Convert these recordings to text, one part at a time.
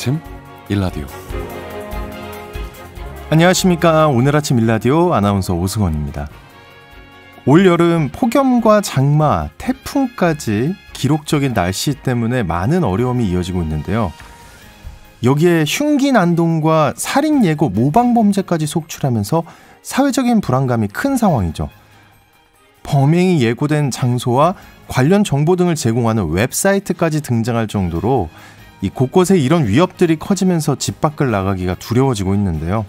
아침 일라디오 안녕하십니까 오늘 아침 일라디오 아나운서 오승원입니다 올여름 폭염과 장마 태풍까지 기록적인 날씨 때문에 많은 어려움이 이어지고 있는데요 여기에 흉기 난동과 살인 예고 모방 범죄까지 속출하면서 사회적인 불안감이 큰 상황이죠. 범행이 예고된 장소와 관련 정보 등을 제공하는 웹사이트까지 등장할 정도로 이 곳곳에 이런 위협들이 커지면서 집 밖을 나가기가 두려워지고 있는데요.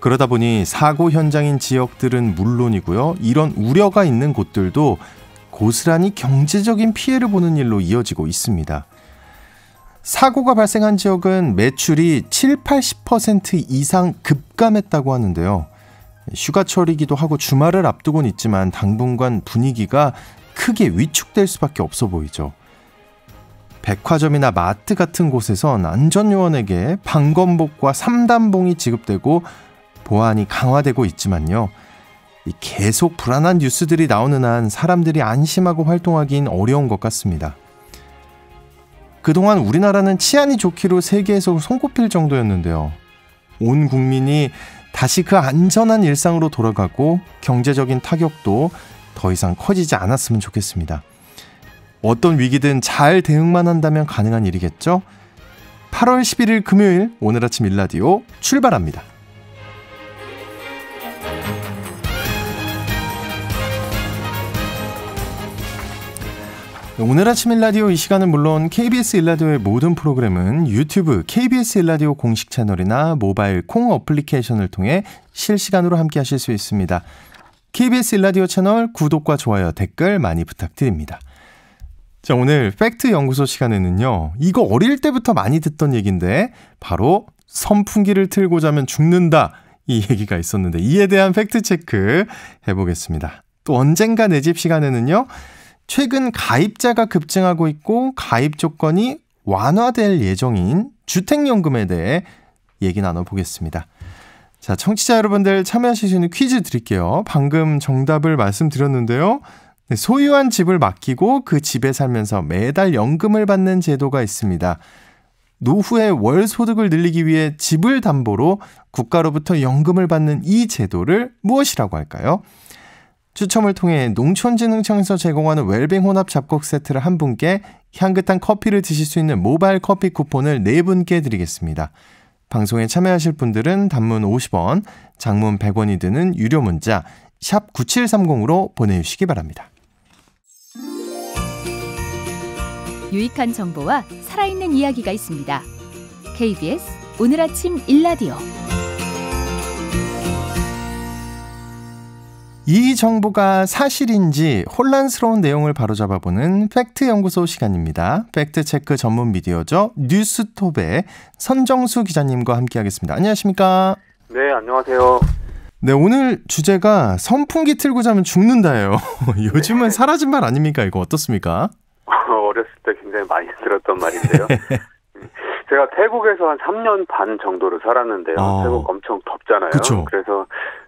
그러다 보니 사고 현장인 지역들은 물론이고요. 이런 우려가 있는 곳들도 고스란히 경제적인 피해를 보는 일로 이어지고 있습니다. 사고가 발생한 지역은 매출이 7, 80% 이상 급감했다고 하는데요. 휴가철이기도 하고 주말을 앞두고는 있지만 당분간 분위기가 크게 위축될 수밖에 없어 보이죠. 백화점이나 마트 같은 곳에선 안전요원에게 방검복과 삼단봉이 지급되고 보안이 강화되고 있지만요. 계속 불안한 뉴스들이 나오는 한 사람들이 안심하고 활동하기는 어려운 것 같습니다. 그동안 우리나라는 치안이 좋기로 세계에서 손꼽힐 정도였는데요. 온 국민이 다시 그 안전한 일상으로 돌아가고 경제적인 타격도 더 이상 커지지 않았으면 좋겠습니다. 뭐 어떤 위기든 잘 대응만 한다면 가능한 일이겠죠? 8월 11일 금요일 오늘 아침 일라디오 출발합니다. 오늘 아침 일라디오 이 시간은 물론 KBS 일라디오의 모든 프로그램은 유튜브 KBS 일라디오 공식 채널이나 모바일 콩 어플리케이션을 통해 실시간으로 함께 하실 수 있습니다. KBS 일라디오 채널 구독과 좋아요, 댓글 많이 부탁드립니다. 자, 오늘 팩트 연구소 시간에는요. 이거 어릴 때부터 많이 듣던 얘기인데 바로 선풍기를 틀고 자면 죽는다. 이 얘기가 있었는데 이에 대한 팩트 체크 해 보겠습니다. 또 언젠가 내 집 시간에는요. 최근 가입자가 급증하고 있고 가입 조건이 완화될 예정인 주택연금에 대해 얘기 나눠보겠습니다. 자, 청취자 여러분들 참여하실 수 있는 퀴즈 드릴게요. 방금 정답을 말씀드렸는데요. 네, 소유한 집을 맡기고 그 집에 살면서 매달 연금을 받는 제도가 있습니다. 노후에월 소득을 늘리기 위해 집을 담보로 국가로부터 연금을 받는 이 제도를 무엇이라고 할까요? 추첨을 통해 농촌진흥청에서 제공하는 웰빙 혼합 잡곡 세트를 한 분께 향긋한 커피를 드실 수 있는 모바일 커피 쿠폰을 네 분께 드리겠습니다. 방송에 참여하실 분들은 단문 50원, 장문 100원이 드는 유료 문자 샵 9730으로 보내주시기 바랍니다. 유익한 정보와 살아있는 이야기가 있습니다. KBS 오늘 아침 일라디오 이 정보가 사실인지 혼란스러운 내용을 바로잡아보는 팩트연구소 시간입니다. 팩트체크 전문 미디어죠. 뉴스톱의 선정수 기자님과 함께하겠습니다. 안녕하십니까? 네, 안녕하세요. 네, 오늘 주제가 선풍기 틀고 자면 죽는다예요. 요즘은 사라진 말 아닙니까? 이거 어떻습니까? 어, 어렸을 때 굉장히 많이 들었던 말인데요. 제가 태국에서 한 3년 반 정도를 살았는데요. 아. 태국 엄청 덥잖아요. 그쵸. 그래서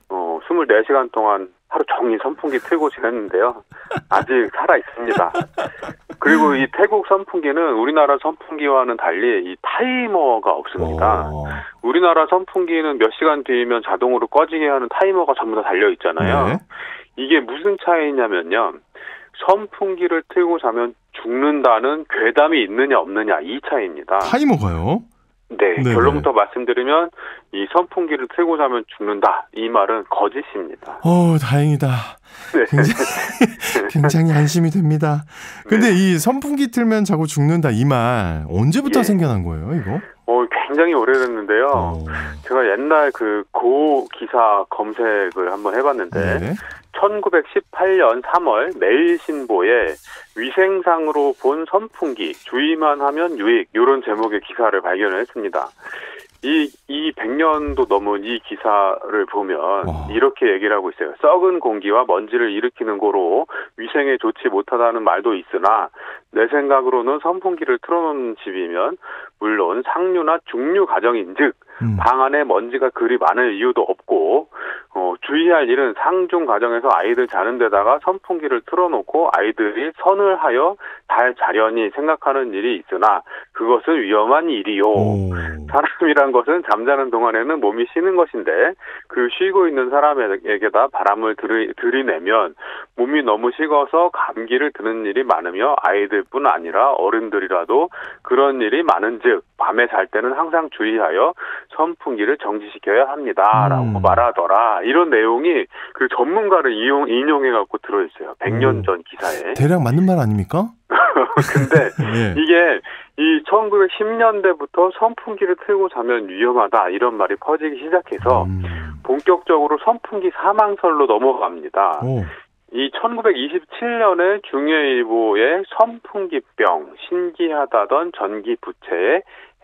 어, 24시간 동안 하루 종일 선풍기 틀고 지냈는데요. 아직 살아 있습니다. 그리고 이 태국 선풍기는 우리나라 선풍기와는 달리 이 타이머가 없습니다. 오. 어. 우리나라 선풍기는 몇 시간 뒤면 자동으로 꺼지게 하는 타이머가 전부 다 달려 있잖아요. 네. 이게 무슨 차이냐면요. 선풍기를 틀고 자면 죽는다는 괴담이 있느냐 없느냐 이 차이입니다. 타이머가요? 네, 네네. 결론부터 말씀드리면 이 선풍기를 틀고 자면 죽는다 이 말은 거짓입니다. 어, 다행이다. 네. 굉장히, 굉장히 안심이 됩니다. 근데 네. 이 선풍기 틀면 자고 죽는다 이 말 언제부터 예. 생겨난 거예요, 이거? 어, 굉장히 오래됐는데요. 오. 어. 제가 옛날 그 고 기사 검색을 한번 해봤는데 네. 1918년 3월 매일신보에 위생상으로 본 선풍기 주의만 하면 유익 이런 제목의 기사를 발견했습니다. 이, 이 100년도 넘은 이 기사를 보면 이렇게 얘기를 하고 있어요. 썩은 공기와 먼지를 일으키는 고로 위생에 좋지 못하다는 말도 있으나 내 생각으로는 선풍기를 틀어놓는 집이면 물론 상류나 중류 가정인 즉방 음. 안에 먼지가 그리 많을 이유도 없고 어, 주의할 일은 상중 과정에서 아이들 자는 데다가 선풍기를 틀어놓고 아이들이 선을 하여 잘 자려니 생각하는 일이 있으나 그것은 위험한 일이요. 오. 사람이란 것은 잠자는 동안에는 몸이 쉬는 것인데 그 쉬고 있는 사람에게다 바람을 들이, 들이내면 몸이 너무 식어서 감기를 드는 일이 많으며 아이들뿐 아니라 어른들이라도 그런 일이 많은즉 밤에 잘 때는 항상 주의하여 선풍기를 정지시켜야 합니다라고 음. 말하더라 이런 내용이 그 전문가를 이용 인용해 갖고 들어 있어요. 100년 음. 전 기사에 대략 맞는 말 아닙니까? 근데 네. 이게 이 1910년대부터 선풍기를 틀고 자면 위험하다 이런 말이 퍼지기 시작해서 음. 본격적으로 선풍기 사망설로 넘어갑니다. 오. 이 1927년에 중해일보의 선풍기병 신기하다던 전기 부채에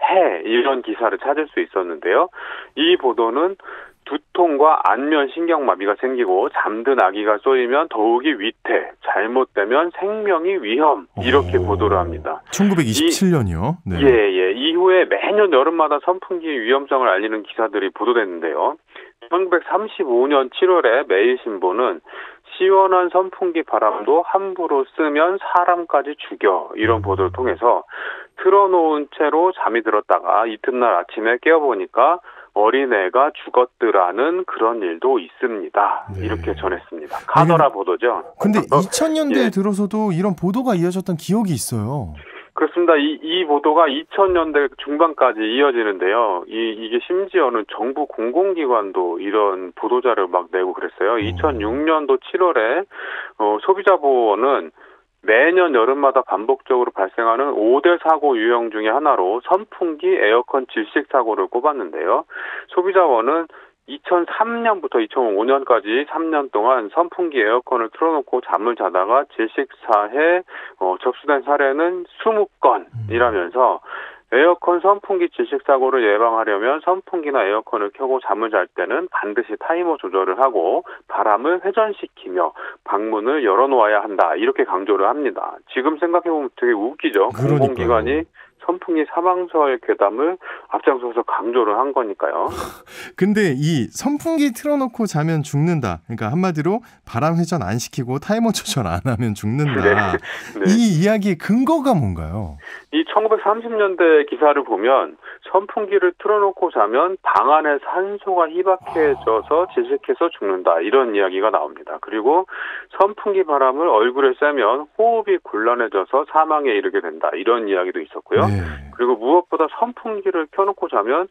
해 이런 기사를 찾을 수 있었는데요. 이 보도는 두통과 안면 신경마비가 생기고 잠든 아기가 쏘이면 더욱이 위태, 잘못되면 생명이 위험 이렇게 오, 보도를 합니다. 1927년이요? 네. 예, 예. 이후에 매년 여름마다 선풍기의 위험성을 알리는 기사들이 보도됐는데요. 1935년 7월에 매일신보는 시원한 선풍기 바람도 함부로 쓰면 사람까지 죽여 이런 음. 보도를 통해서 틀어놓은 채로 잠이 들었다가 이튿날 아침에 깨어보니까 어린애가 죽었더라는 그런 일도 있습니다. 네. 이렇게 전했습니다. 카더라 보도죠. 근데 2000년대 어, 예. 들어서도 이런 보도가 이어졌던 기억이 있어요. 그렇습니다. 이, 이 보도가 2000년대 중반까지 이어지는데요. 이, 이게 심지어는 정부 공공기관도 이런 보도자를 막 내고 그랬어요. 2006년도 7월에 어, 어 소비자보호원은 매년 여름마다 반복적으로 발생하는 5대 사고 유형 중의 하나로 선풍기, 에어컨 질식 사고를 꼽았는데요. 소비자원은 2003년부터 2005년까지 3년 동안 선풍기 에어컨을 틀어놓고 잠을 자다가 질식사에 어, 접수된 사례는 20건이라면서 에어컨 선풍기 질식사고를 예방하려면 선풍기나 에어컨을 켜고 잠을 잘 때는 반드시 타이머 조절을 하고 바람을 회전시키며 방문을 열어놓아야 한다. 이렇게 강조를 합니다. 지금 생각해보면 되게 웃기죠? 그러니까요. 공공기관이 선풍기 사망서의 괴담을 앞장서서 강조를 한 거니까요. 근데 이 선풍기 틀어놓고 자면 죽는다. 그러니까 한마디로 바람 회전 안 시키고 타이머 조절 안 하면 죽는다. 네. 네. 이 이야기의 근거가 뭔가요? 이 1930년대 기사를 보면 선풍기를 틀어놓고 자면 방 안에 산소가 희박해져서 질색해서 죽는다 이런 이야기가 나옵니다. 그리고 선풍기 바람을 얼굴에 쐬면 호흡이 곤란해져서 사망에 이르게 된다 이런 이야기도 있었고요. 네. 그리고 무엇보다 선풍기를 켜놓고 자면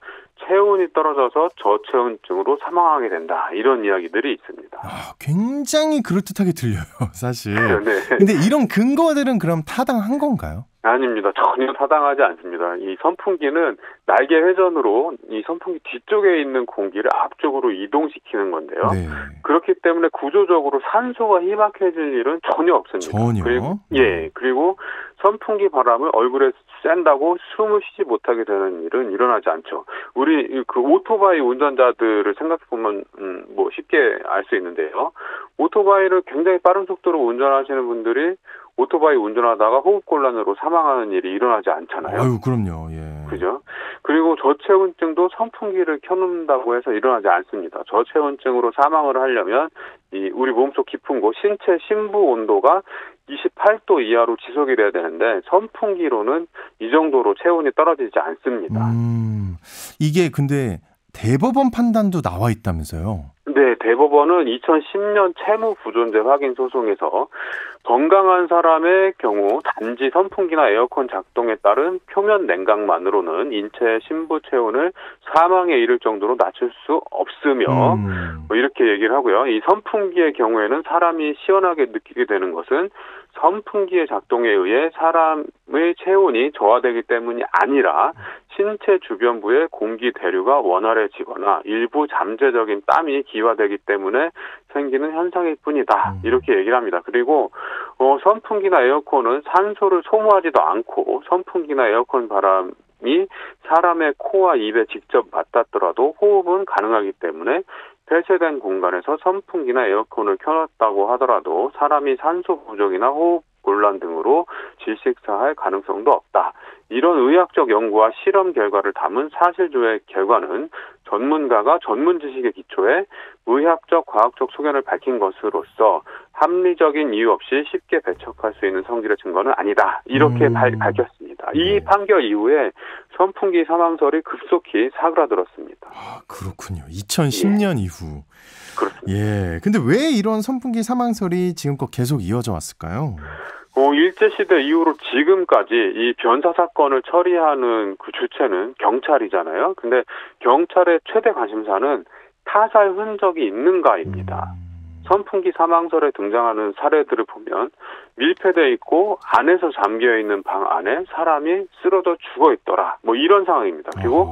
체온이 떨어져서 저체온증으로 사망하게 된다 이런 이야기들이 있습니다. 아, 굉장히 그럴듯하게 들려요, 사실. 네. 근데 이런 근거들은 그럼 타당한 건가요? 아닙니다. 전혀 타당하지 않습니다. 이 선풍기는 날개 회전으로 이 선풍기 뒤쪽에 있는 공기를 앞쪽으로 이동시키는 건데요. 네. 그렇기 때문에 구조적으로 산소가 희박해질 일은 전혀 없습니다. 전혀. 그리고, 예. 그리고 선풍기 바람을 얼굴에 쐰다고 숨을 쉬지 못하게 되는 일은 일어나지 않죠. 우리 그 오토바이 운전자들을 생각해 보면 음, 뭐 쉽게 알 수 있는데요. 오토바이를 굉장히 빠른 속도로 운전하시는 분들이 오토바이 운전하다가 호흡곤란으로 사망하는 일이 일어나지 않잖아요. 아유, 그럼요. 예. 그죠? 그리고 저체온증도 선풍기를 켜놓는다고 해서 일어나지 않습니다. 저체온증으로 사망을 하려면 이 우리 몸속 깊은 곳 신체 심부 온도가 28도 이하로 지속이 돼야 되는데 선풍기로는 이 정도로 체온이 떨어지지 않습니다. 음, 이게 근데 대법원 판단도 나와 있다면서요? 네, 대법원은 2010년 채무 부존재 확인 소송에서 건강한 사람의 경우 단지 선풍기나 에어컨 작동에 따른 표면 냉각만으로는 인체 심부 체온을 사망에 이를 정도로 낮출 수 없으며 음. 뭐 이렇게 얘기를 하고요. 이 선풍기의 경우에는 사람이 시원하게 느끼게 되는 것은 선풍기의 작동에 의해 사람의 체온이 저하되기 때문이 아니라 신체 주변부의 공기 대류가 원활해지거나 일부 잠재적인 땀이 기화되기 때문에 생기는 현상일 뿐이다. 음. 이렇게 얘기를 합니다. 그리고 어, 선풍기나 에어컨은 산소를 소모하지도 않고 선풍기나 에어컨 바람 이 사람의 코와 입에 직접 맞닿더라도 호흡은 가능하기 때문에 폐쇄된 공간에서 선풍기나 에어컨을 켜놨다고 하더라도 사람이 산소 부족이나 호흡 곤란 등으로 질식사할 가능성도 없다. 이런 의학적 연구와 실험 결과를 담은 사실조회 결과는 전문가가 전문 지식의 기초에 의학적, 과학적 소견을 밝힌 것으로서 합리적인 이유 없이 쉽게 배척할 수 있는 성질의 증거는 아니다. 이렇게 음. 밝혔습니다. 이 네. 판결 이후에 선풍기 사망설이 급속히 사그라들었습니다. 아, 그렇군요. 2010년 예. 이후. 그렇습니다. 예. 근데 왜 이런 선풍기 사망설이 지금껏 계속 이어져 왔을까요? 어, 일제시대 이후로 지금까지 이 변사 사건을 처리하는 그 주체는 경찰이잖아요. 근데 경찰의 최대 관심사는 타살 흔적이 있는가입니다. 음. 선풍기 사망설에 등장하는 사례들을 보면 밀폐돼 있고 안에서 잠겨 있는 방 안에 사람이 쓰러져 죽어 있더라. 뭐 이런 상황입니다. 그리고 어.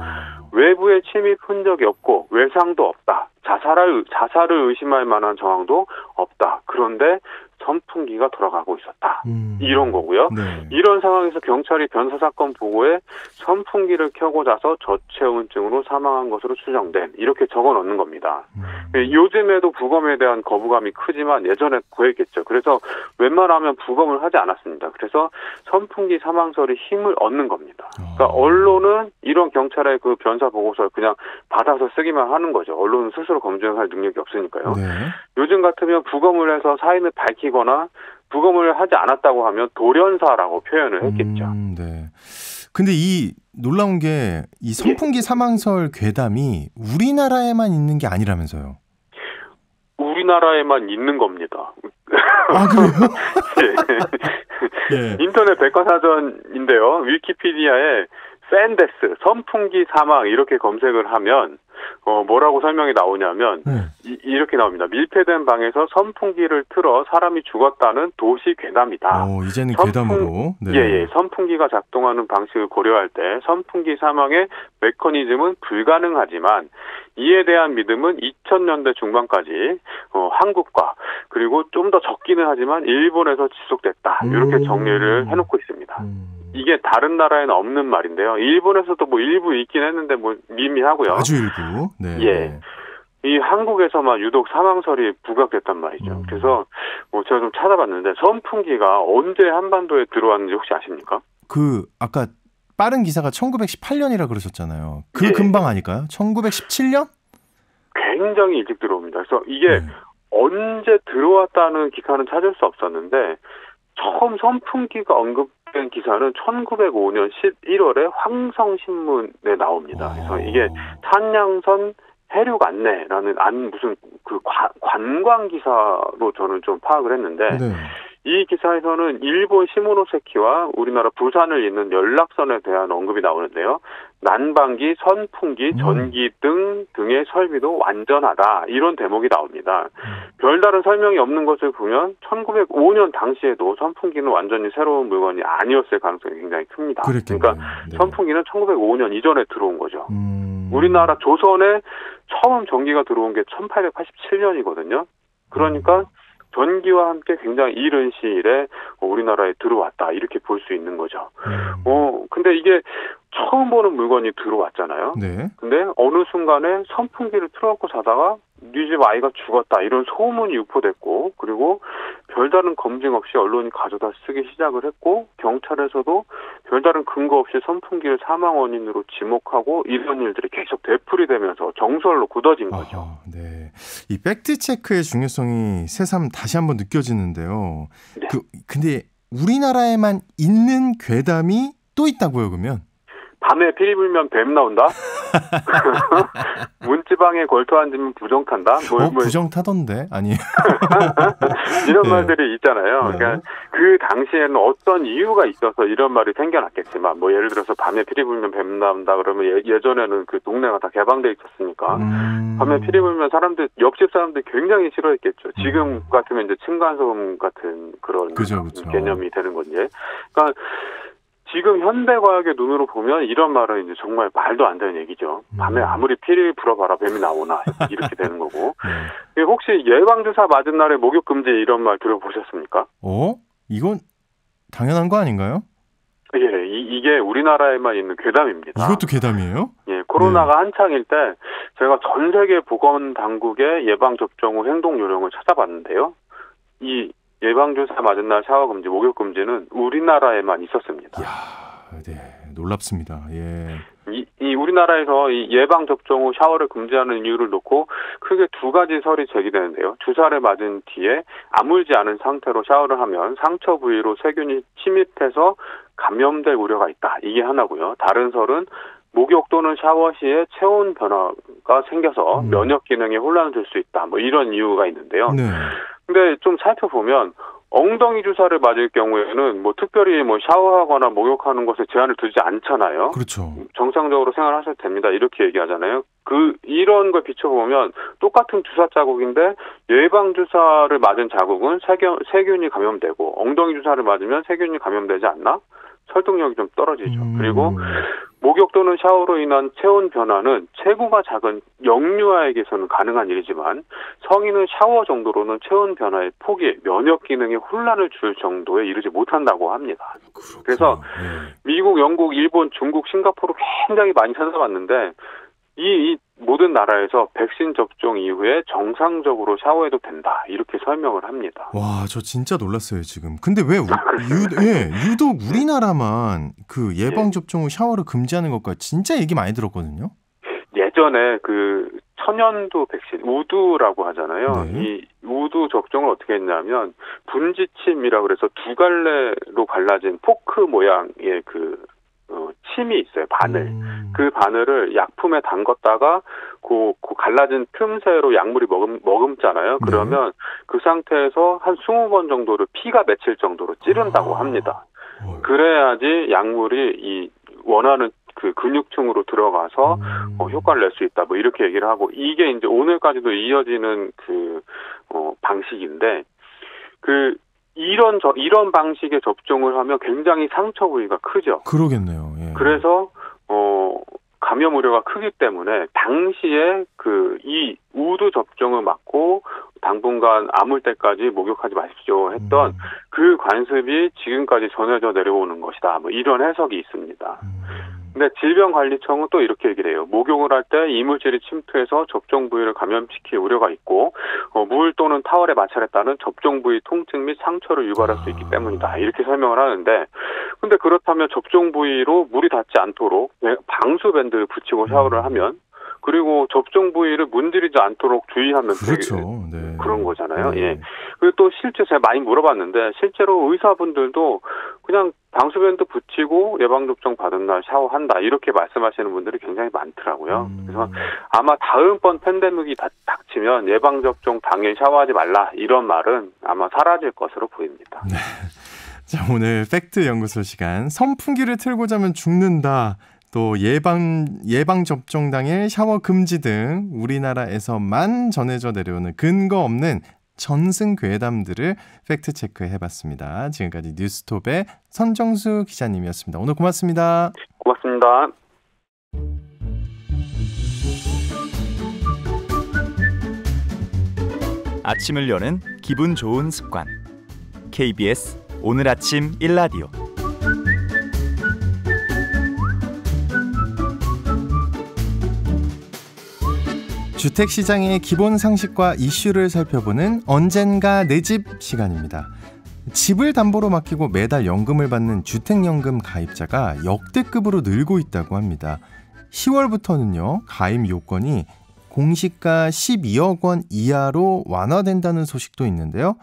외부에 침입 흔적이 없고 외상도 없다. 자살을 자살을 의심할 만한 정황도 없다. 그런데 선풍기가 돌아가고 있었다. 음. 이런 거고요. 네. 이런 상황에서 경찰이 변사 사건 보고에 선풍기를 켜고 자서 저체온증으로 사망한 것으로 추정된 이렇게 적어 놓는 겁니다. 음. 예, 요즘에도 부검에 대한 거부감이 크지만 예전에 그했겠죠 그래서 웬만하면 부검을 하지 않았습니다. 그래서 선풍기 사망설이 힘을 얻는 겁니다. 그러니까 아. 언론은 이런 경찰의 그 변사 보고서를 그냥 받아서 쓰기만 하는 거죠. 언론은 스스로 검증할 능력이 없으니까요. 네. 요즘 같으면 부검을 해서 사인을 밝히 하시거나 부검을 하지 않았다고 하면 돌연사라고 표현을 음, 했겠죠. 음, 네. 근데 이 놀라운 게이 예. 선풍기 예. 사망설 괴담이 우리나라에만 있는 게 아니라면서요. 우리나라에만 있는 겁니다. 아, 그래요? 예. 예. 인터넷 백과사전인데요. 위키피디아에 샌데스, 선풍기 사망 이렇게 검색을 하면 어 뭐라고 설명이 나오냐면 네. 이, 렇게 나옵니다. 밀폐된 방에서 선풍기를 틀어 사람이 죽었다는 도시 괴담이다. 오, 이제는 선풍, 괴담으로. 네. 예, 예. 선풍기가 작동하는 방식을 고려할 때 선풍기 사망의 메커니즘은 불가능하지만 이에 대한 믿음은 2000년대 중반까지 어, 한국과 그리고 좀 더 적기는 하지만 일본에서 지속됐다. 이렇게 음. 정리를 해놓고 있습니다. 음. 이게 다른 나라에는 없는 말인데요. 일본에서도 뭐 일부 있긴 했는데 뭐 미미하고요. 아주 일부. 네. 예. 이 한국에서만 유독 사망설이 부각됐단 말이죠. 음. 그래서 뭐 제가 좀 찾아봤는데 선풍기가 언제 한반도에 들어왔는지 혹시 아십니까? 그 아까 빠른 기사가 1918년이라 그러셨잖아요. 그 예. 금방 아닐까요? 1917년? 굉장히 일찍 들어옵니다. 그래서 이게 네. 언제 들어왔다는 기간은 찾을 수 없었는데 처음 선풍기가 언급 기록된 기사는 1905년 11월에 황성신문에 나옵니다. 그래서 아. 이게 산양선 해륙 안내라는 안 무슨 그 관, 광 기사로 저는 좀 파악을 했는데 네. 이 기사에서는 일본 시모노세키와 우리나라 부산을 잇는 연락선에 대한 언급이 나오는데요. 난방기, 선풍기, 음. 전기 등 등의 설비도 완전하다. 이런 대목이 나옵니다. 별다른 설명이 없는 것을 보면 1905년 당시에도 선풍기는 완전히 새로운 물건이 아니었을 가능성이 굉장히 큽니다. 그러니까 네. 선풍기는 1905년 이전에 들어온 거죠. 음. 우리나라 조선에 처음 전기가 들어온 게 1887년이거든요. 그러니까 음... 전기와 함께 굉장히 이른 시일에 우리나라에 들어왔다 이렇게 볼 수 있는 거죠. 음. 어 근데 이게 처음 보는 물건이 들어왔잖아요. 네. 근데 어느 순간에 선풍기를 틀어놓고 자다가 우리 집 아이가 죽었다 이런 소문이 유포됐고 그리고 별다른 검증 없이 언론이 가져다 쓰기 시작을 했고 경찰에서도 별다른 근거 없이 선풍기를 사망 원인으로 지목하고 이런 일들이 계속 되풀이되면서 정설로 굳어진 거죠. 아 네, 이 팩트 체크의 중요성이 새삼 다시 한번 느껴지는데요. 네. 그 근데 우리나라에만 있는 괴담이 또 있다고요, 그러면? 밤에 피리 불면 뱀 나온다. 문지방에 골토 앉으면 부정 탄다. 뭐. 어, 부정 타던데 아니 이런 네. 말들이 있잖아요. 네. 그러니까 그 당시에는 어떤 이유가 있어서 이런 말이 생겨났겠지만 뭐 예를 들어서 밤에 피리 불면 뱀 나온다 그러면 예, 전에는그 동네가 다 개방돼 있었으니까 음. 밤에 피리 불면 사람들 옆집 사람들 굉장히 싫어했겠죠. 음. 지금 같으면 이제 층간소음 같은 그런 그죠, 그죠. 개념이 되는 건데. 그러니까 지금 현대 과학의 눈으로 보면 이런 말은 이제 정말 말도 안 되는 얘기죠. 음. 밤에 아무리 피를 불어봐라 뱀이 나오나 이렇게 되는 거고. 네. 예, 혹시 예방 주사 맞은 날에 목욕 금지 이런 말 들어보셨습니까? 어? 이건 당연한 거 아닌가요? 예, 이, 게 우리나라에만 있는 괴담입니다. 이것도 괴담이에요? 예, 코로나가 네. 한창일 때 제가 전 세계 보건 당국의 예방 접종 후 행동 요령을 찾아봤는데요. 이 예방주사 맞은 날 샤워 금지, 목욕 금지는 우리나라에만 있었습니다. 이야, 네, 놀랍습니다. 예. 이, 이 우리나라에서 이 예방 접종 후 샤워를 금지하는 이유를 놓고 크게 두 가지 설이 제기되는데요. 주사를 맞은 뒤에 아물지 않은 상태로 샤워를 하면 상처 부위로 세균이 침입해서 감염될 우려가 있다. 이게 하나고요. 다른 설은 목욕 또는 샤워 시에 체온 변화가 생겨서 음. 면역 기능에 혼란을 줄 수 있다. 뭐 이런 이유가 있는데요. 네. 근데 좀 살펴보면 엉덩이 주사를 맞을 경우에는 뭐 특별히 뭐 샤워하거나 목욕하는 것에 제한을 두지 않잖아요. 그렇죠. 정상적으로 생활하셔도 됩니다. 이렇게 얘기하잖아요. 그 이런 걸 비춰보면 똑같은 주사 자국인데 예방 주사를 맞은 자국은 세균, 세균이 감염되고 엉덩이 주사를 맞으면 세균이 감염되지 않나? 설득력이 좀 떨어지죠. 음. 그리고 목욕 또는 샤워로 인한 체온 변화는 체구가 작은 영유아에게서는 가능한 일이지만 성인은 샤워 정도로는 체온 변화의 폭이 면역 기능에 혼란을 줄 정도에 이르지 못한다고 합니다. 그렇구나. 그래서 네. 미국, 영국, 일본, 중국, 싱가포르 굉장히 많이 찾아봤는데 이, 이 모든 나라에서 백신 접종 이후에 정상적으로 샤워해도 된다 이렇게 설명을 합니다. 와, 저 진짜 놀랐어요 지금. 근데 왜 유, 예, 유독 우리나라만 그 예방 예. 접종 후 샤워를 금지하는 것과 진짜 얘기 많이 들었거든요. 예전에 그 천연두 백신 우두라고 하잖아요. 네. 이 우두 접종을 어떻게 했냐면 분지침이라 그래서 두 갈래로 갈라진 포크 모양의 그 어, 침이 있어요 바늘 음. 그 바늘을 약품에 담갔다가 그, 그 갈라진 틈새로 약물이 머금, 머금잖아요 네. 그러면 네. 그 상태에서 한2 0번 정도를 피가 맺힐 정도로 찌른다고 아. 합니다 그래야지 약물이 이 원하는 그 근육층으로 들어가서 음. 어, 효과를 낼 수 있다. 뭐 이렇게 얘기를 하고 이게 이제 오늘까지도 이어지는 그 어, 방식인데 그 이런 저 이런 방식의 접종을 하면 굉장히 상처 부위가 크죠. 그러겠네요. 예. 그래서 어 감염 우려가 크기 때문에 당시에 그 이 우두 접종을 맞고 당분간 아물 때까지 목욕하지 마십시오 했던 음. 그 관습이 지금까지 전해져 내려오는 것이다. 뭐 이런 해석이 있습니다. 음. 근데 네, 질병관리청은 또 이렇게 얘기를 해요. 목욕을 할 때 이물질이 침투해서 접종 부위를 감염시킬 우려가 있고 어, 물 또는 타월에 마찰했다는 접종 부위 통증 및 상처를 유발할 수 있기 아. 때문이다. 이렇게 설명을 하는데 근데 그렇다면 접종 부위로 물이 닿지 않도록 방수 밴드를 붙이고 샤워를 음. 하면 그리고 접종 부위를 문드리지 않도록 주의하면 그렇죠. 네. 그런 거잖아요. 네. 예. 그리고 또 실제 제가 많이 물어봤는데 실제로 의사분들도 그냥 방수밴드 붙이고 예방접종 받은 날 샤워한다 이렇게 말씀하시는 분들이 굉장히 많더라고요. 음. 그래서 아마 다음번 팬데믹이 닥치면 예방접종 당일 샤워하지 말라 이런 말은 아마 사라질 것으로 보입니다. 네. 자 오늘 팩트 연구소 시간 선풍기를 틀고 자면 죽는다 또 예방 예방 접종 당일 샤워 금지 등 우리나라에서만 전해져 내려오는 근거 없는 전승 괴담들을 팩트 체크해 봤습니다. 지금까지 뉴스톱의 선정수 기자님이었습니다. 오늘 고맙습니다. 고맙습니다. 아침을 여는 기분 좋은 습관. KBS 오늘 아침 1라디오 주택 시장의 기본 상식과 이슈를 살펴보는 언젠가 내 집 시간입니다. 집을 담보로 맡기고 매달 연금을 받는 주택연금 가입자가 역대급으로 늘고 있다고 합니다. 10월부터는요, 가입 요건이 공시가 12억 원 이하로 완화된다는 소식도 있는데요.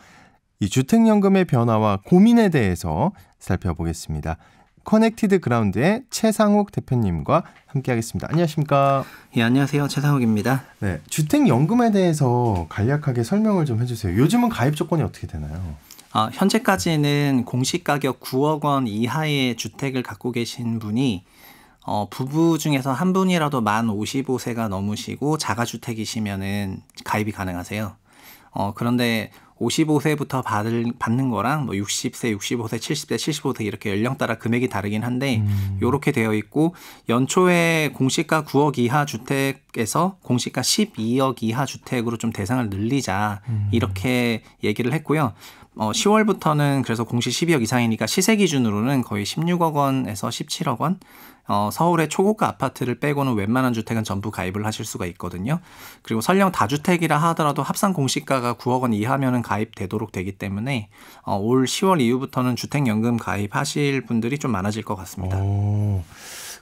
이 주택연금의 변화와 고민에 대해서 살펴보겠습니다. 커넥티드 그라운드의 최상욱 대표님과 함께하겠습니다. 안녕하십니까? 예, 안녕하세요. 최상욱입니다. 네, 주택연금에 대해서 간략하게 설명을 좀 해주세요. 요즘은 가입 조건이 어떻게 되나요? 아, 현재까지는 공시가격 9억 원 이하의 주택을 갖고 계신 분이 어, 부부 중에서 한 분이라도 만 55세가 넘으시고 자가주택이시면은 가입이 가능하세요. 어, 그런데 55세부터 받을, 받는 거랑 뭐 60세, 65세, 70세, 75세 이렇게 연령 따라 금액이 다르긴 한데 음. 요렇게 되어 있고 연초에 공시가 9억 이하 주택에서 공시가 12억 이하 주택으로 좀 대상을 늘리자 음. 이렇게 얘기를 했고요. 어, 10월부터는 그래서 공시 12억 이상이니까 시세 기준으로는 거의 16억 원에서 17억 원 어, 서울의 초고가 아파트를 빼고는 웬만한 주택은 전부 가입을 하실 수가 있거든요. 그리고 설령 다주택이라 하더라도 합산 공시가가 9억 원 이하면은 가입되도록 되기 때문에 어, 올 10월 이후부터는 주택연금 가입하실 분들이 좀 많아질 것 같습니다. 오.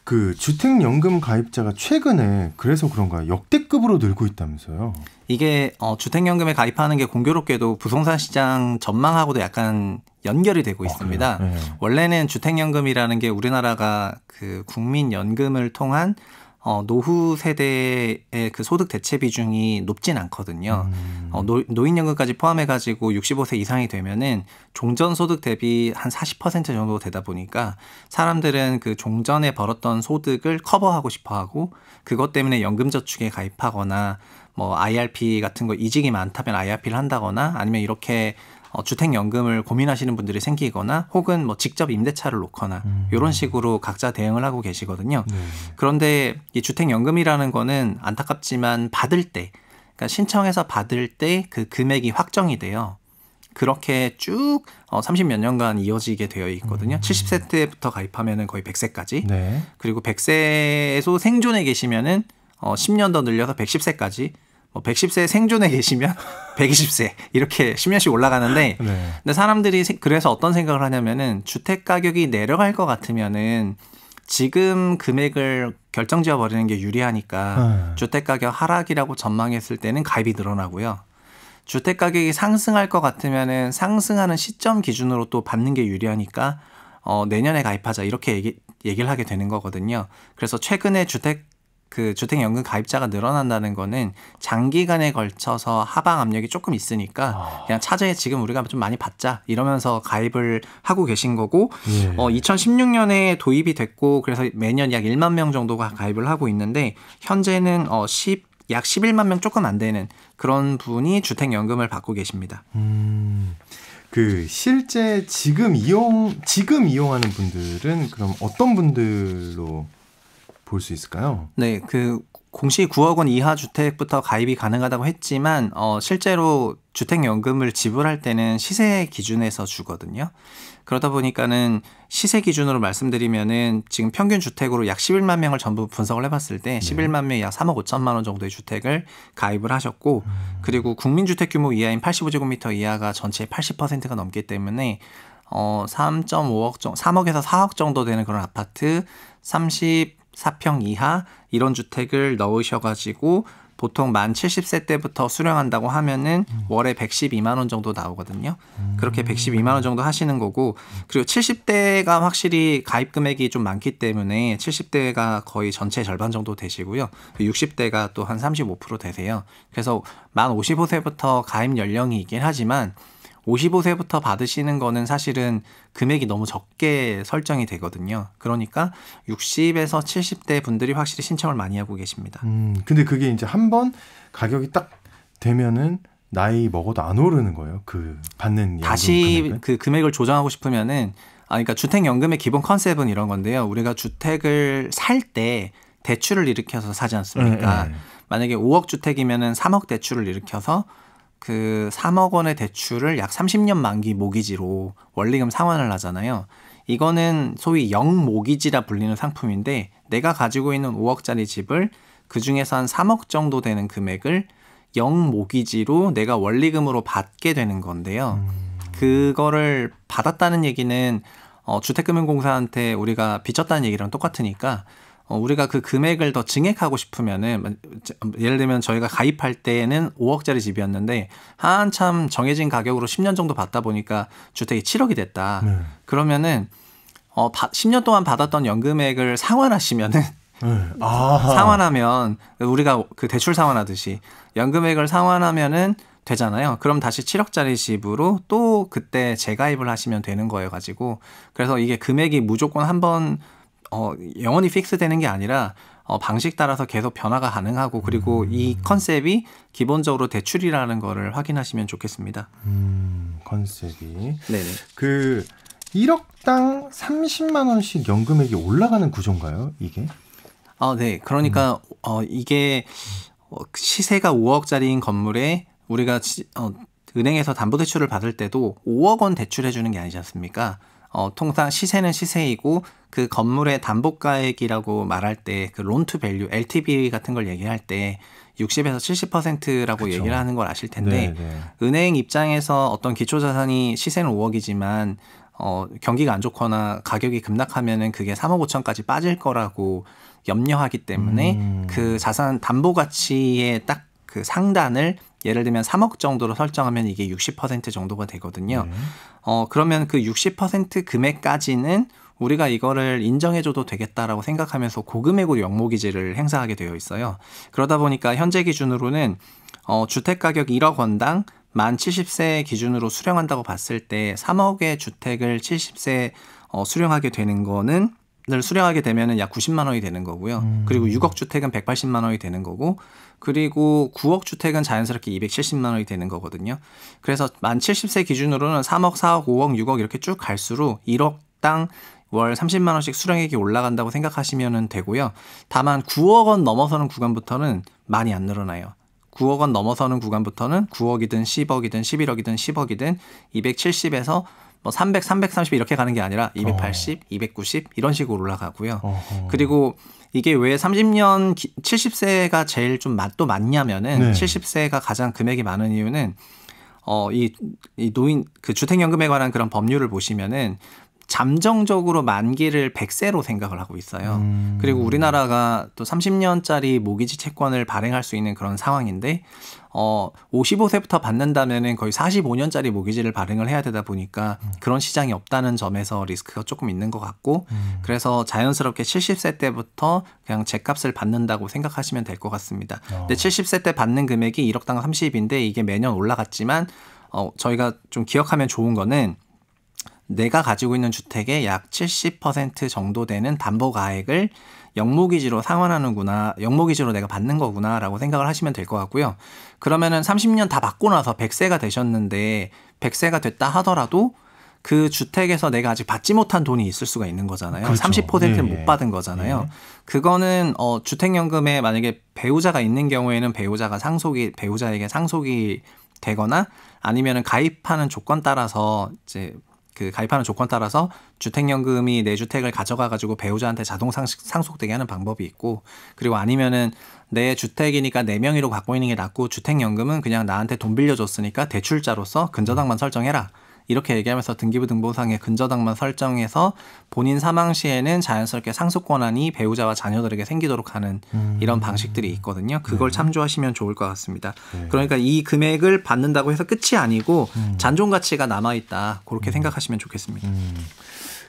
그 주택연금 가입자가 최근에 그래서 그런가 역대급으로 늘고 있다면서요. 이게 어, 주택연금에 가입하는 게 공교롭게도 부동산 시장 전망하고도 약간 연결이 되고 아, 있습니다. 네. 원래는 주택연금이라는 게 우리나라가 그 국민연금을 통한 어, 노후 세대의 그 소득 대체 비중이 높진 않거든요. 음. 어, 노, 인연금까지 포함해가지고 65세 이상이 되면은 종전 소득 대비 한 40% 정도 되다 보니까 사람들은 그 종전에 벌었던 소득을 커버하고 싶어하고 그것 때문에 연금저축에 가입하거나 뭐 IRP 같은 거 이직이 많다면 IRP를 한다거나 아니면 이렇게 어, 주택연금을 고민하시는 분들이 생기거나 혹은 뭐 직접 임대차를 놓거나 음. 이런 식으로 각자 대응을 하고 계시거든요. 네. 그런데 이 주택연금이라는 거는 안타깝지만 받을 때, 그러니까 신청해서 받을 때 그 금액이 확정이 돼요. 그렇게 쭉 어, 30 몇 년간 이어지게 되어 있거든요. 음. 70세 때부터 가입하면 거의 100세까지. 네. 그리고 100세에서 생존해 계시면은 어, 10년 더 늘려서 110세까지 뭐 110세 생존에 계시면 120세 이렇게 10년씩 올라가는데 네. 근데 사람들이 그래서 어떤 생각을 하냐면은 주택 가격이 내려갈 것 같으면은 지금 금액을 결정지어 버리는 게 유리하니까 네. 주택 가격 하락이라고 전망했을 때는 가입이 늘어나고요. 주택 가격이 상승할 것 같으면은 상승하는 시점 기준으로 또 받는 게 유리하니까 어 내년에 가입하자 이렇게 얘기 얘기를 하게 되는 거거든요. 그래서 최근에 주택 그 주택연금 가입자가 늘어난다는 거는 장기간에 걸쳐서 하방 압력이 조금 있으니까 아. 그냥 차제에 지금 우리가 좀 많이 받자 이러면서 가입을 하고 계신 거고 예. 어 2016년에 도입이 됐고 그래서 매년 약 1만 명 정도가 가입을 하고 있는데 현재는 어10약 11만 명 조금 안 되는 그런 분이 주택연금을 받고 계십니다. 음. 그 실제 지금 이용 지금 이용하는 분들은 그럼 어떤 분들로 볼수 있을까요? 네, 그 공시 9억 원 이하 주택부터 가입이 가능하다고 했지만 어, 실제로 주택연금을 지불할 때는 시세 기준에서 주거든요. 그러다 보니까는 시세 기준으로 말씀드리면은 지금 평균 주택으로 약 11만 명을 전부 분석을 해봤을 때 네. 11만 명이 약 3억 5천만 원 정도의 주택을 가입을 하셨고 음. 그리고 국민주택 규모 이하인 85제곱미터 이하가 전체의 80%가 넘기 때문에 어 3.5억 정도 3억에서 4억 정도 되는 그런 아파트 30 4평 이하 이런 주택을 넣으셔가지고 보통 만 70세 때부터 수령한다고 하면은 음. 월에 112만 원 정도 나오거든요. 음. 그렇게 112만 원 정도 하시는 거고 그리고 70대가 확실히 가입 금액이 좀 많기 때문에 70대가 거의 전체 절반 정도 되시고요. 60대가 그 또한 35% 되세요. 그래서 만 55세부터 가입 연령이 있긴 하지만 55세부터 받으시는 거는 사실은 금액이 너무 적게 설정이 되거든요. 그러니까 60에서 70대 분들이 확실히 신청을 많이 하고 계십니다. 음, 근데 그게 이제 한 번 가격이 딱 되면은 나이 먹어도 안 오르는 거예요. 그 받는 다시 금액은? 그 금액을 조정하고 싶으면은 아 그러니까 주택 연금의 기본 컨셉은 이런 건데요. 우리가 주택을 살 때 대출을 일으켜서 사지 않습니까? 네, 네. 만약에 5억 주택이면은 3억 대출을 일으켜서 그 3억 원의 대출을 약 30년 만기 모기지로 원리금 상환을 하잖아요. 이거는 소위 영모기지라 불리는 상품인데 내가 가지고 있는 5억짜리 집을 그 중에서 한 3억 정도 되는 금액을 영모기지로 내가 원리금으로 받게 되는 건데요. 음. 그거를 받았다는 얘기는 어, 주택금융공사한테 우리가 빚졌다는 얘기랑 똑같으니까 어, 우리가 그 금액을 더 증액하고 싶으면은 예를 들면 저희가 가입할 때에는 5억짜리 집이었는데 한참 정해진 가격으로 10년 정도 받다 보니까 주택이 7억이 됐다. 네. 그러면은 어, 10년 동안 받았던 연금액을 상환하시면은 네. 아. 상환하면 우리가 그 대출 상환하듯이 연금액을 상환하면은 되잖아요. 그럼 다시 7억짜리 집으로 또 그때 재가입을 하시면 되는 거여 가지고 그래서 이게 금액이 무조건 한번 어, 영원히 픽스되는 게 아니라 어, 방식 따라서 계속 변화가 가능하고 그리고 음. 이 컨셉이 기본적으로 대출이라는 거를 확인하시면 좋겠습니다. 음, 컨셉이 네네. 그 1억당 30만 원씩 연금액이 올라가는 구조인가요? 이게? 아, 네. 그러니까 음. 어, 이게 어, 시세가 5억짜리인 건물에 우리가 지, 어, 은행에서 담보대출을 받을 때도 5억 원 대출해 주는 게 아니지 않습니까? 어, 통상 시세는 시세이고 그 건물의 담보가액이라고 말할 때 그 론투 밸류 LTV 같은 걸 얘기할 때 60에서 70%라고 그쵸. 얘기를 하는 걸 아실 텐데 네네. 네. 은행 입장에서 어떤 기초 자산이 시세는 5억이지만 어, 경기가 안 좋거나 가격이 급락하면은 그게 3억 5천까지 빠질 거라고 염려하기 때문에 음. 그 자산 담보 가치에딱그 상단을 예를 들면 3억 정도로 설정하면 이게 60% 정도가 되거든요. 네. 어, 그러면 그 60% 금액까지는 우리가 이거를 인정해줘도 되겠다라고 생각하면서 고금액으로 영모기지를 행사하게 되어 있어요. 그러다 보니까 현재 기준으로는 어, 주택가격 1억 원당 만 70세 기준으로 수령한다고 봤을 때 3억의 주택을 70세 어, 수령하게 되는 거는 를 수령하게 되면약 90만 원이 되는 거고요. 음. 그리고 6억 주택은 180만 원이 되는 거고, 그리고 9억 주택은 자연스럽게 270만 원이 되는 거거든요. 그래서 만 70세 기준으로는 3억, 4억, 5억, 6억 이렇게 쭉 갈수록 1억 당월 30만 원씩 수령액이 올라간다고 생각하시면 되고요. 다만 9억 원 넘어서는 구간부터는 많이 안 늘어나요. 9억 원 넘어서는 구간부터는 9억이든 10억이든 11억이든 10억이든 270에서 뭐 300, 330 이렇게 가는 게 아니라 280, 어. 290 이런 식으로 올라가고요. 어허. 그리고 이게 왜 30년 70세가 제일 좀 맛도 많냐면은 네. 70세가 가장 금액이 많은 이유는 어, 이, 이 노인, 그 주택연금에 관한 그런 법률을 보시면은 잠정적으로 만기를 100세로 생각을 하고 있어요. 음. 그리고 우리나라가 또 30년짜리 모기지 채권을 발행할 수 있는 그런 상황인데 어 55세부터 받는다면은 거의 45년짜리 모기지를 발행을 해야 되다 보니까 음. 그런 시장이 없다는 점에서 리스크가 조금 있는 것 같고 음. 그래서 자연스럽게 70세 때부터 그냥 제값을 받는다고 생각하시면 될 것 같습니다. 어. 근데 70세 때 받는 금액이 1억당 30인데 이게 매년 올라갔지만 어 저희가 좀 기억하면 좋은 거는 내가 가지고 있는 주택의 약 70% 정도 되는 담보가액을 영모기지로 상환하는구나, 영모기지로 내가 받는 거구나라고 생각을 하시면 될 것 같고요. 그러면은 30년 다 받고 나서 100세가 되셨는데 100세가 됐다 하더라도 그 주택에서 내가 아직 받지 못한 돈이 있을 수가 있는 거잖아요. 그렇죠. 30%는 예, 못 예. 받은 거잖아요. 예. 그거는 어 주택연금에 만약에 배우자가 있는 경우에는 배우자가 상속이 배우자에게 상속이 되거나 아니면은 가입하는 조건 따라서 이제 그 가입하는 조건 따라서 주택연금이 내 주택을 가져가 가지고 배우자한테 자동 상속, 되게 하는 방법이 있고 그리고 아니면은 내 주택이니까 내 명의로 갖고 있는 게 낫고 주택연금은 그냥 나한테 돈 빌려줬으니까 대출자로서 근저당만 설정해라. 이렇게 얘기하면서 등기부등본상의 근저당만 설정해서 본인 사망 시에는 자연스럽게 상속 권한이 배우자와 자녀들에게 생기도록 하는 음. 이런 방식들이 있거든요. 그걸 네. 참조하시면 좋을 것 같습니다. 네. 그러니까 이 금액을 받는다고 해서 끝이 아니고 음. 잔존 가치가 남아 있다. 그렇게 음. 생각하시면 좋겠습니다. 음.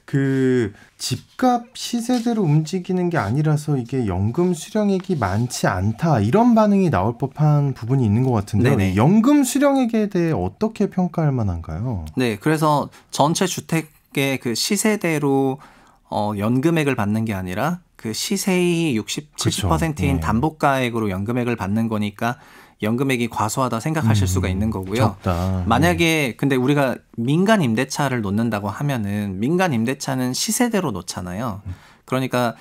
그 집값 시세대로 움직이는 게 아니라서 이게 연금 수령액이 많지 않다 이런 반응이 나올 법한 부분이 있는 것 같은데 네네. 연금 수령액에 대해 어떻게 평가할 만한가요? 네, 그래서 전체 주택의 그 시세대로 어, 연금액을 받는 게 아니라 그 시세의 60, 70%인 그렇죠. 네. 담보가액으로 연금액을 받는 거니까 연금액이 과소하다 생각하실 음, 수가 있는 거고요. 적다. 만약에 네. 근데 우리가 민간 임대차를 놓는다고 하면은 민간 임대차는 시세대로 놓잖아요. 그러니까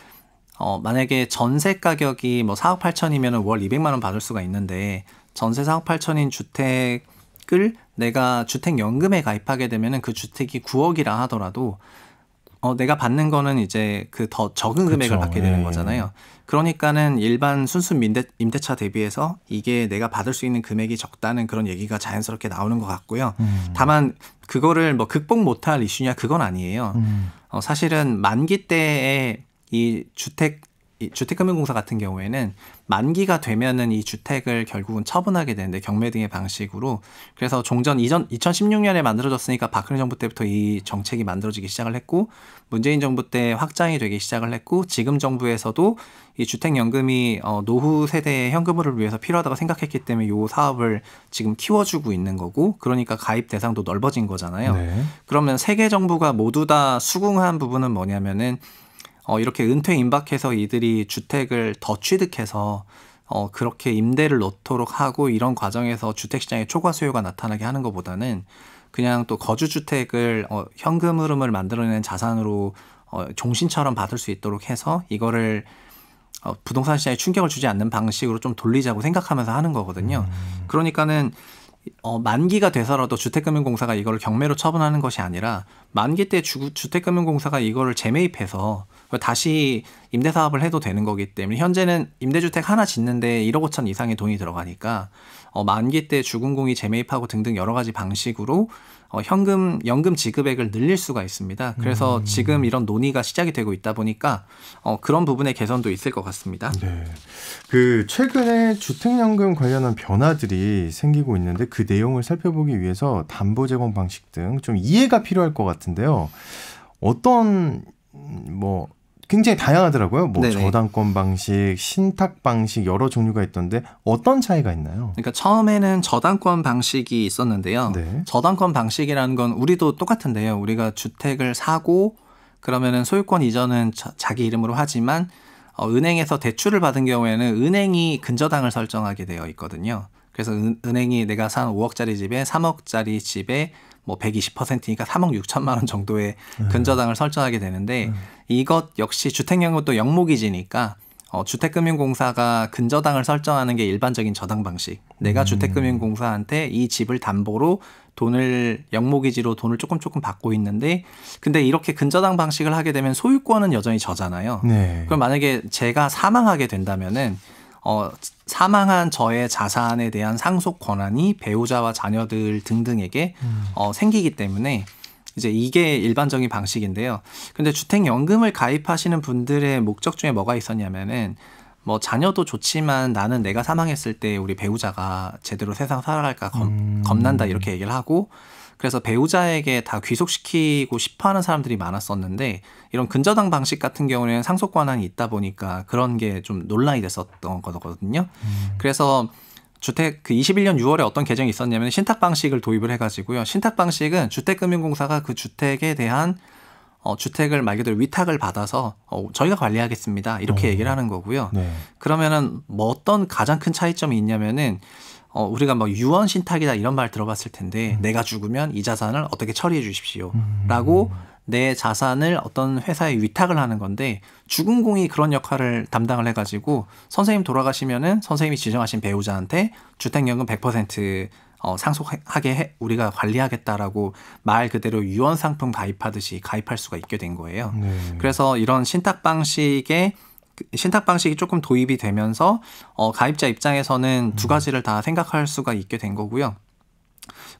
어 만약에 전세 가격이 뭐 4억 8천이면은 월 200만 원 받을 수가 있는데 전세 4억 8천인 주택을 내가 주택 연금에 가입하게 되면은 그 주택이 9억이라 하더라도 어, 내가 받는 거는 이제 그 더 적은 금액을 받게 되는 예. 거잖아요. 그러니까는 일반 순수 임대, 임대차 대비해서 이게 내가 받을 수 있는 금액이 적다는 그런 얘기가 자연스럽게 나오는 것 같고요. 음. 다만 그거를 뭐 극복 못할 이슈냐 그건 아니에요. 음. 어, 사실은 만기 때에 이 주택 이 주택금융공사 같은 경우에는 만기가 되면은 이 주택을 결국은 처분하게 되는데 경매 등의 방식으로 그래서 종전 이전 2016년에 만들어졌으니까 박근혜 정부 때부터 이 정책이 만들어지기 시작을 했고 문재인 정부 때 확장이 되기 시작을 했고 지금 정부에서도 이 주택연금이 어, 노후 세대의 현금을 위해서 필요하다고 생각했기 때문에 요 사업을 지금 키워주고 있는 거고 그러니까 가입 대상도 넓어진 거잖아요. 네. 그러면 세계 정부가 모두 다 수긍한 부분은 뭐냐면은 어, 이렇게 은퇴 임박해서 이들이 주택을 더 취득해서 어, 그렇게 임대를 놓도록 하고 이런 과정에서 주택시장에 초과 수요가 나타나게 하는 것보다는 그냥 또 거주주택을 어, 현금 흐름을 만들어내는 자산으로 어, 종신처럼 받을 수 있도록 해서 이거를 어, 부동산 시장에 충격을 주지 않는 방식으로 좀 돌리자고 생각하면서 하는 거거든요. 음. 그러니까는 어, 만기가 돼서라도 주택금융공사가 이걸 경매로 처분하는 것이 아니라 만기 때 주, 택금융공사가 이거를 재매입해서 다시 임대사업을 해도 되는 거기 때문에 현재는 임대주택 하나 짓는데 1억 5천 이상의 돈이 들어가니까 어, 만기 때 주공공이 재매입하고 등등 여러 가지 방식으로 어, 현금 연금 지급액을 늘릴 수가 있습니다. 그래서 음. 지금 이런 논의가 시작이 되고 있다 보니까 어, 그런 부분의 개선도 있을 것 같습니다. 네, 그 최근에 주택연금 관련한 변화들이 생기고 있는데 그 내용을 살펴보기 위해서 담보 제공 방식 등 좀 이해가 필요할 것 같은데요. 어떤 뭐 굉장히 다양하더라고요. 뭐 네네. 저당권 방식, 신탁 방식 여러 종류가 있던데 어떤 차이가 있나요? 그러니까 처음에는 저당권 방식이 있었는데요. 네. 저당권 방식이라는 건 우리도 똑같은데요. 우리가 주택을 사고 그러면은 소유권 이전은 자기 이름으로 하지만 어, 은행에서 대출을 받은 경우에는 은행이 근저당을 설정하게 되어 있거든요. 그래서 은, 행이 내가 산 5억짜리 집에 3억짜리 집에 뭐 120%니까 3억 6천만 원 정도의 음. 근저당을 설정하게 되는데 음. 이것 역시 주택연금도 영목이지니까 어, 주택금융공사가 근저당을 설정하는 게 일반적인 저당 방식. 내가 음. 주택금융공사한테 이 집을 담보로 돈을 영목이지로 돈을 조금 조금 받고 있는데 근데 이렇게 근저당 방식을 하게 되면 소유권은 여전히 저잖아요. 네. 그럼 만약에 제가 사망하게 된다면은 어, 사망한 저의 자산에 대한 상속 권한이 배우자와 자녀들 등등에게 음. 어, 생기기 때문에 이제 이게 일반적인 방식인데요. 근데 주택연금을 가입하시는 분들의 목적 중에 뭐가 있었냐면은 뭐 자녀도 좋지만 나는 내가 사망했을 때 우리 배우자가 제대로 세상 살아갈까 겁, 음. 겁난다 이렇게 얘기를 하고 그래서 배우자에게 다 귀속시키고 싶어하는 사람들이 많았었는데 이런 근저당 방식 같은 경우에는 상속 권한이 있다 보니까 그런 게 좀 논란이 됐었던 거거든요. 음. 그래서 주택 그 21년 6월에 어떤 개정이 있었냐면 신탁 방식을 도입을 해가지고요. 신탁 방식은 주택금융공사가 그 주택에 대한 어, 주택을 말 그대로 위탁을 받아서 어, 저희가 관리하겠습니다 이렇게 어. 얘기를 하는 거고요. 네. 그러면은 뭐 어떤 가장 큰 차이점이 있냐면은 어, 우리가 뭐 유언 신탁이다 이런 말 들어봤을 텐데 음. 내가 죽으면 이 자산을 어떻게 처리해 주십시오라고 음. 내 자산을 어떤 회사에 위탁을 하는 건데 주금공이 그런 역할을 담당을 해가지고 선생님 돌아가시면은 선생님이 지정하신 배우자한테 주택연금 100% 어, 상속하게 해, 우리가 관리하겠다라고 말 그대로 유언 상품 가입하듯이 가입할 수가 있게 된 거예요. 네. 그래서 이런 신탁 방식의 신탁 방식이 조금 도입이 되면서 어, 가입자 입장에서는 음. 두 가지를 다 생각할 수가 있게 된 거고요.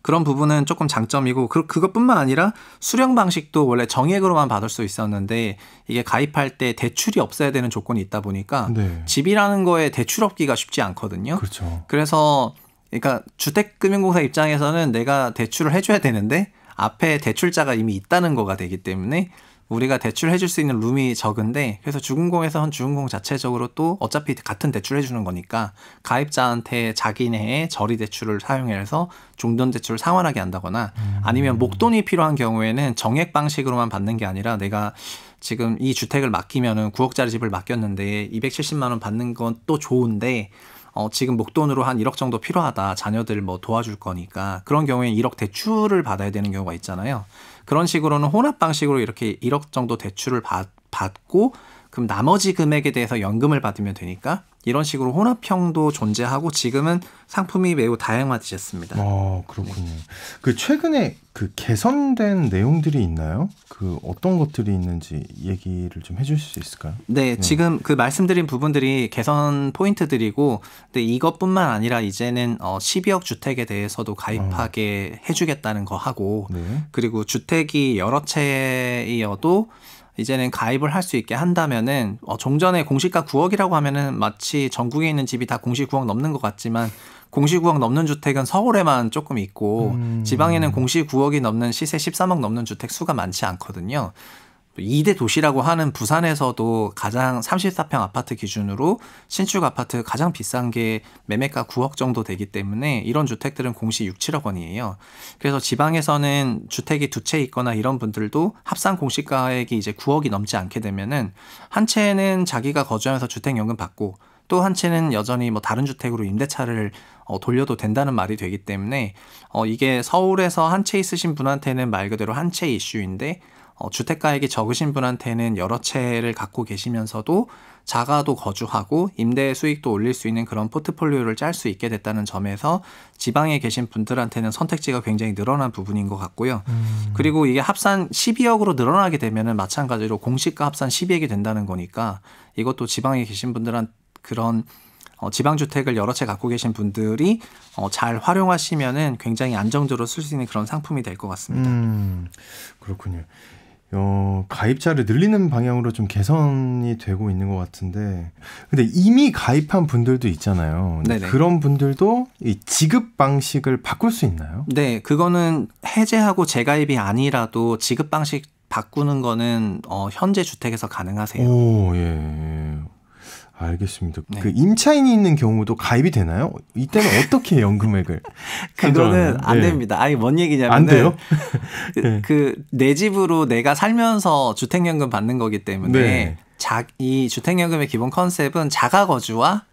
그런 부분은 조금 장점이고 그, 그것뿐만 아니라 수령 방식도 원래 정액으로만 받을 수 있었는데 이게 가입할 때 대출이 없어야 되는 조건이 있다 보니까 네. 집이라는 거에 대출 없기가 쉽지 않거든요. 그렇죠. 그래서 그러니까 주택금융공사 입장에서는 내가 대출을 해줘야 되는데 앞에 대출자가 이미 있다는 거가 되기 때문에 우리가 대출해 줄 수 있는 룸이 적은데 그래서 주공공에서주공공 자체적으로 또 어차피 같은 대출해 주는 거니까 가입자한테 자기네의 저리 대출을 사용해서 종전 대출을 상환하게 한다거나 아니면 음. 목돈이 필요한 경우에는 정액 방식으로만 받는 게 아니라 내가 지금 이 주택을 맡기면은 9억짜리 집을 맡겼는데 270만 원 받는 건 또 좋은데 어, 지금 목돈으로 한 1억 정도 필요하다. 자녀들 뭐 도와줄 거니까. 그런 경우에 1억 대출을 받아야 되는 경우가 있잖아요. 그런 식으로는 혼합 방식으로 이렇게 1억 정도 대출을 받, 받고 그럼 나머지 금액에 대해서 연금을 받으면 되니까 이런 식으로 혼합형도 존재하고 지금은 상품이 매우 다양화되셨습니다. 아, 그렇군요. 네. 그 최근에 그 개선된 내용들이 있나요? 그 어떤 것들이 있는지 얘기를 좀 해주실 수 있을까요? 네, 네, 지금 그 말씀드린 부분들이 개선 포인트들이고, 근데 이것뿐만 아니라 이제는 어, 12억 주택에 대해서도 가입하게 아. 해주겠다는 거 하고, 네. 그리고 주택이 여러 채이어도 이제는 가입을 할 수 있게 한다면은 어, 종전에 공시가 9억이라고 하면은 마치 전국에 있는 집이 다 공시 9억 넘는 것 같지만 공시 9억 넘는 주택은 서울에만 조금 있고 음. 지방에는 공시 9억이 넘는 시세 13억 넘는 주택 수가 많지 않거든요. 이대 도시라고 하는 부산에서도 가장 34평 아파트 기준으로 신축 아파트 가장 비싼 게 매매가 9억 정도 되기 때문에 이런 주택들은 공시 6, 7억 원이에요. 그래서 지방에서는 주택이 두 채 있거나 이런 분들도 합산 공시가액이 이제 9억이 넘지 않게 되면은 한 채는 자기가 거주하면서 주택연금 받고 또 한 채는 여전히 뭐 다른 주택으로 임대차를 어, 돌려도 된다는 말이 되기 때문에 어, 이게 서울에서 한 채 있으신 분한테는 말 그대로 한 채 이슈인데 어, 주택가액이 적으신 분한테는 여러 채를 갖고 계시면서도 자가도 거주하고 임대 수익도 올릴 수 있는 그런 포트폴리오를 짤 수 있게 됐다는 점에서 지방에 계신 분들한테는 선택지가 굉장히 늘어난 부분인 것 같고요. 음. 그리고 이게 합산 12억으로 늘어나게 되면은 마찬가지로 공시가 합산 12억이 된다는 거니까 이것도 지방에 계신 분들한 그런 어, 지방주택을 여러 채 갖고 계신 분들이 어, 잘 활용하시면은 굉장히 안정적으로 쓸 수 있는 그런 상품이 될 것 같습니다. 음, 그렇군요. 어, 가입자를 늘리는 방향으로 좀 개선이 되고 있는 것 같은데, 근데 이미 가입한 분들도 있잖아요. 네네. 그런 분들도 이 지급 방식을 바꿀 수 있나요? 네, 그거는 해제하고 재가입이 아니라도 지급 방식 바꾸는 거는 어, 현재 주택에서 가능하세요. 오, 예. 알겠습니다. 네. 그 임차인이 있는 경우도 가입이 되나요? 이때는 어떻게 연금액을? 그거는 안 네. 됩니다. 아니 뭔 얘기냐면 안 돼요? 그, 네. 그내 집으로 내가 살면서 주택연금 받는 거기 때문에 네. 자, 이 주택연금의 기본 컨셉은 자가 거주와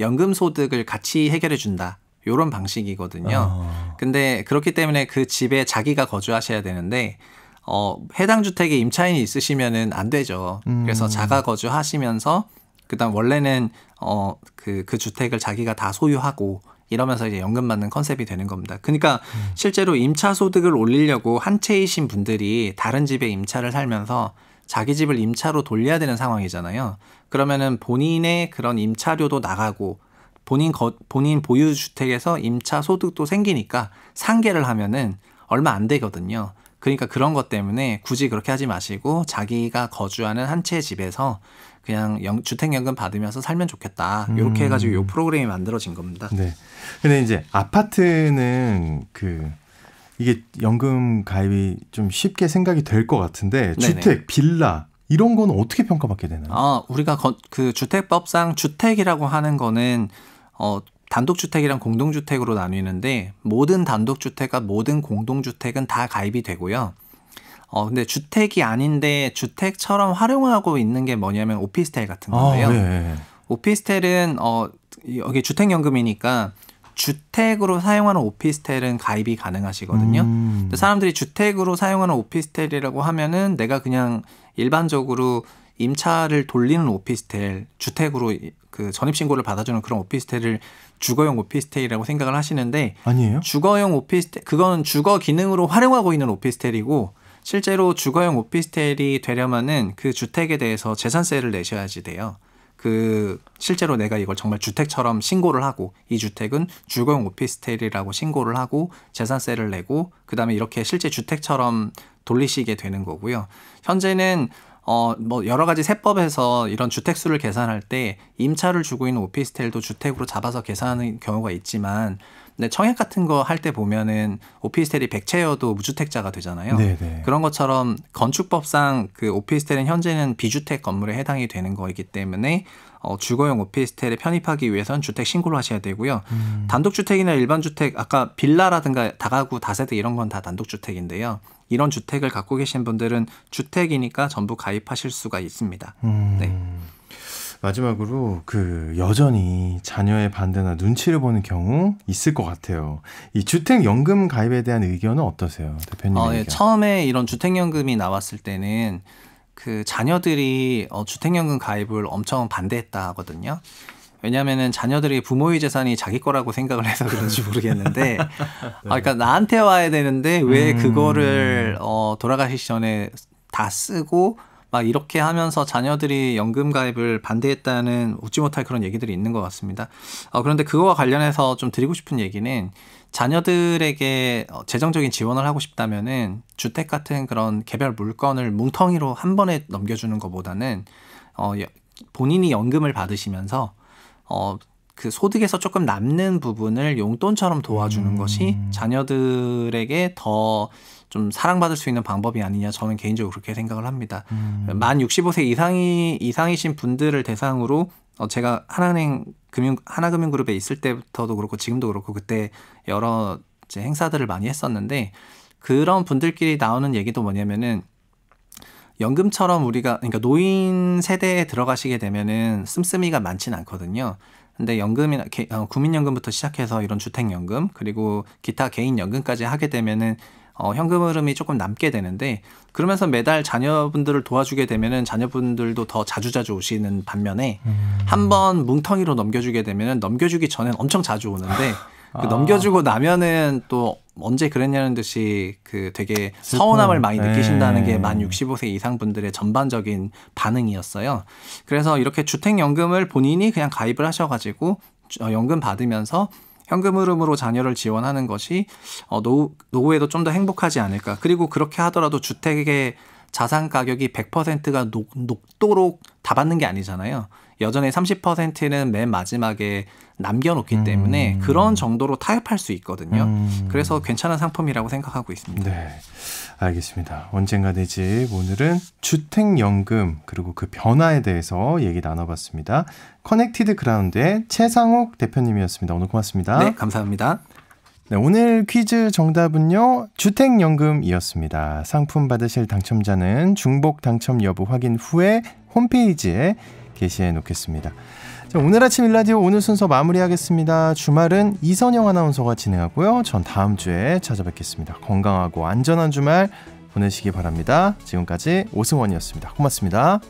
연금 소득을 같이 해결해 준다. 요런 방식이거든요. 어. 근데 그렇기 때문에 그 집에 자기가 거주하셔야 되는데 어 해당 주택에 임차인이 있으시면은 안 되죠. 그래서 음. 자가 거주하시면서 그다음 원래는 어그그 그 주택을 자기가 다 소유하고 이러면서 이제 연금 받는 컨셉이 되는 겁니다. 그러니까 음. 실제로 임차 소득을 올리려고 한 채이신 분들이 다른 집에 임차를 살면서 자기 집을 임차로 돌려야 되는 상황이잖아요. 그러면은 본인의 그런 임차료도 나가고 본인 거, 본인 보유 주택에서 임차 소득도 생기니까 상계를 하면은 얼마 안 되거든요. 그러니까 그런 것 때문에 굳이 그렇게 하지 마시고 자기가 거주하는 한 채 집에서 그냥 영, 주택연금 받으면서 살면 좋겠다. 이렇게 음. 해가지고 요 프로그램이 만들어진 겁니다. 네. 근데 이제 아파트는 그 이게 연금 가입이 좀 쉽게 생각이 될 것 같은데 네네. 주택, 빌라 이런 거는 어떻게 평가받게 되나요? 아, 우리가 거, 그 주택법상 주택이라고 하는 거는 어 단독주택이랑 공동주택으로 나뉘는데 모든 단독주택과 모든 공동주택은 다 가입이 되고요. 어, 근데 주택이 아닌데 주택처럼 활용하고 있는 게 뭐냐면 오피스텔 같은 아, 건데요. 아, 네. 오피스텔은 어, 여기 주택연금이니까 주택으로 사용하는 오피스텔은 가입이 가능하시거든요. 음. 사람들이 주택으로 사용하는 오피스텔이라고 하면은 내가 그냥 일반적으로 임차를 돌리는 오피스텔, 주택으로 그 전입신고를 받아주는 그런 오피스텔을 주거용 오피스텔이라고 생각을 하시는데 아니에요? 주거용 오피스텔 그거는 주거 기능으로 활용하고 있는 오피스텔이고 실제로 주거용 오피스텔이 되려면은 그 주택에 대해서 재산세를 내셔야지 돼요. 그 실제로 내가 이걸 정말 주택처럼 신고를 하고 이 주택은 주거용 오피스텔이라고 신고를 하고 재산세를 내고 그다음에 이렇게 실제 주택처럼 돌리시게 되는 거고요. 현재는 어, 뭐 여러 가지 세법에서 이런 주택수를 계산할 때 임차를 주고 있는 오피스텔도 주택으로 잡아서 계산하는 경우가 있지만 근데 청약 같은 거 할 때 보면은 오피스텔이 백채여도 무주택자가 되잖아요. 네네. 네. 그런 것처럼 건축법상 그 오피스텔은 현재는 비주택 건물에 해당이 되는 거이기 때문에 어, 주거용 오피스텔에 편입하기 위해선 주택 신고를 하셔야 되고요. 음. 단독주택이나 일반주택, 아까 빌라라든가 다가구, 다세대 이런 건 다 단독주택인데요. 이런 주택을 갖고 계신 분들은 주택이니까 전부 가입하실 수가 있습니다. 음... 네. 마지막으로 그 여전히 자녀의 반대나 눈치를 보는 경우 있을 것 같아요. 이 주택연금 가입에 대한 의견은 어떠세요, 대표님? 어, 예. 처음에 이런 주택연금이 나왔을 때는 그 자녀들이 어, 주택연금 가입을 엄청 반대했다 하거든요. 왜냐하면은 자녀들이 부모의 재산이 자기 거라고 생각을 해서 그런지 음. 모르겠는데, 아, 그러니까 나한테 와야 되는데 왜 음. 그거를 어, 돌아가시기 전에 다 쓰고 막 이렇게 하면서 자녀들이 연금 가입을 반대했다는 웃지 못할 그런 얘기들이 있는 것 같습니다. 어, 그런데 그거와 관련해서 좀 드리고 싶은 얘기는 자녀들에게 어, 재정적인 지원을 하고 싶다면은 주택 같은 그런 개별 물건을 뭉텅이로 한 번에 넘겨주는 것보다는 어, 본인이 연금을 받으시면서 어, 그 소득에서 조금 남는 부분을 용돈처럼 도와주는 음. 것이 자녀들에게 더 좀 사랑받을 수 있는 방법이 아니냐 저는 개인적으로 그렇게 생각을 합니다. 음. 만 65세 이상이 이상이신 분들을 대상으로 어 제가 하나은행 금융 하나금융그룹에 있을 때부터도 그렇고 지금도 그렇고 그때 여러 이제 행사들을 많이 했었는데 그런 분들끼리 나오는 얘기도 뭐냐면은 연금처럼 우리가 그러니까 노인 세대에 들어가시게 되면은 씀씀이가 많지는 않거든요. 근데 연금이나 개, 어, 국민연금부터 시작해서 이런 주택연금 그리고 기타 개인연금까지 하게 되면은 어, 현금 흐름이 조금 남게 되는데 그러면서 매달 자녀분들을 도와주게 되면은 자녀분들도 더 자주자주 오시는 반면에 음. 한번 뭉텅이로 넘겨주게 되면은 넘겨주기 전엔 엄청 자주 오는데 그 아. 넘겨주고 나면은 또 언제 그랬냐는 듯이 그 되게 서운함을 많이 느끼신다는 게 만 65세 이상 분들의 전반적인 반응이었어요. 그래서 이렇게 주택연금을 본인이 그냥 가입을 하셔가지고 어, 연금 받으면서 현금 흐름으로 자녀를 지원하는 것이 어, 노후, 노후에도 좀 더 행복하지 않을까. 그리고 그렇게 하더라도 주택의 자산 가격이 100%가 녹, 녹도록 다 받는 게 아니잖아요. 여전히 30%는 맨 마지막에 남겨놓기 음. 때문에 그런 정도로 타협할 수 있거든요. 음. 그래서 괜찮은 상품이라고 생각하고 있습니다. 네. 알겠습니다. 언젠가 내 집. 오늘은 주택연금, 그리고 그 변화에 대해서 얘기 나눠봤습니다. 커넥티드 그라운드의 최상욱 대표님이었습니다. 오늘 고맙습니다. 네, 감사합니다. 네, 오늘 퀴즈 정답은요, 주택연금이었습니다. 상품 받으실 당첨자는 중복 당첨 여부 확인 후에 홈페이지에 게시해 놓겠습니다. 자, 오늘 아침 일라디오 오늘 순서 마무리하겠습니다. 주말은 이선영 아나운서가 진행하고요. 전 다음 주에 찾아뵙겠습니다. 건강하고 안전한 주말 보내시기 바랍니다. 지금까지 오승원이었습니다. 고맙습니다.